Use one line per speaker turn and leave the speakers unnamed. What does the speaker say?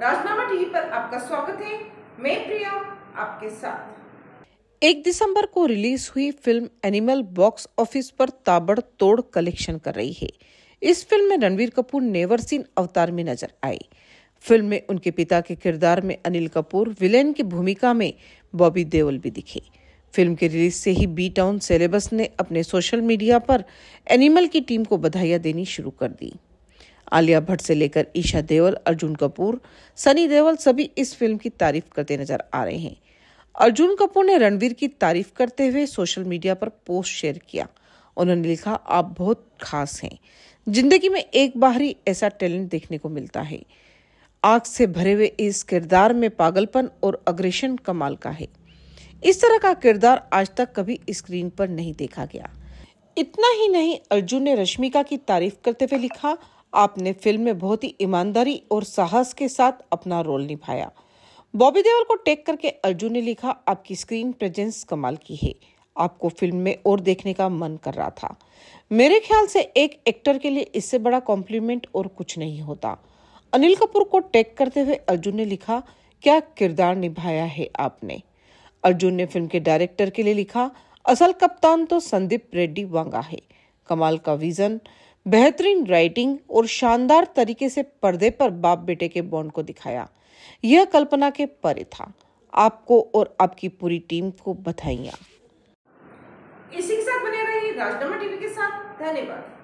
राजनामा TV पर आपका स्वागत है मैं प्रिया आपके साथ एक दिसंबर को रिलीज हुई फिल्म एनिमल बॉक्स ऑफिस पर ताबड़तोड़ कलेक्शन कर रही है इस फिल्म में रणवीर कपूर नेवर सीन अवतार में नजर आए फिल्म में उनके पिता के किरदार में अनिल कपूर विलेन की भूमिका में बॉबी देओल भी दिखे फिल्म के रिलीज से ही बी टाउन सेलेबस ने अपने सोशल मीडिया पर एनिमल की टीम को बधाइयां देनी शुरू कर दी आलिया भट्ट से लेकर ईशा देवल अर्जुन कपूर सनी देवल सभी इस फिल्म की तारीफ करते नजर आ रहे हैं अर्जुन कपूर ने रणवीर की तारीफ करते हुए सोशल मीडिया पर पोस्ट शेयर किया उन्होंने लिखा आप बहुत खास हैं जिंदगी में एक बार ही ऐसा टैलेंट देखने को मिलता है आग से भरे हुए इस किरदार में पागलपन और अग्रेशन कमाल का है इस तरह का किरदार आज तक कभी स्क्रीन पर नहीं देखा गया इतना ही नहीं अर्जुन ने रश्मिका की तारीफ करते हुए लिखा आपने फिल्म में बहुत ही ईमानदारी और साहस के साथ अपना रोल निभाया बॉबी देवल को टेक करके अर्जुन ने लिखा आपकी स्क्रीन प्रेजेंस कमाल की है आपको फिल्म में और देखने का मन कर रहा था मेरे ख्याल से एक एक्टर के लिए इससे बड़ा कॉम्प्लीमेंट और कुछ नहीं होता अनिल कपूर को टैग करते हुए अर्जुन ने लिखा क्या किरदार निभाया है आपने अर्जुन ने फिल्म के डायरेक्टर के लिए लिखा असल कप्तान तो संदीप रेड्डी वांगा है कमाल का विजन बेहतरीन राइटिंग और शानदार तरीके से पर्दे पर बाप बेटे के बॉन्ड को दिखाया यह कल्पना के परे था आपको और आपकी पूरी टीम को बधाइयाँ
इसी के साथ बने रहिए राजनामा टीवी के साथ धन्यवाद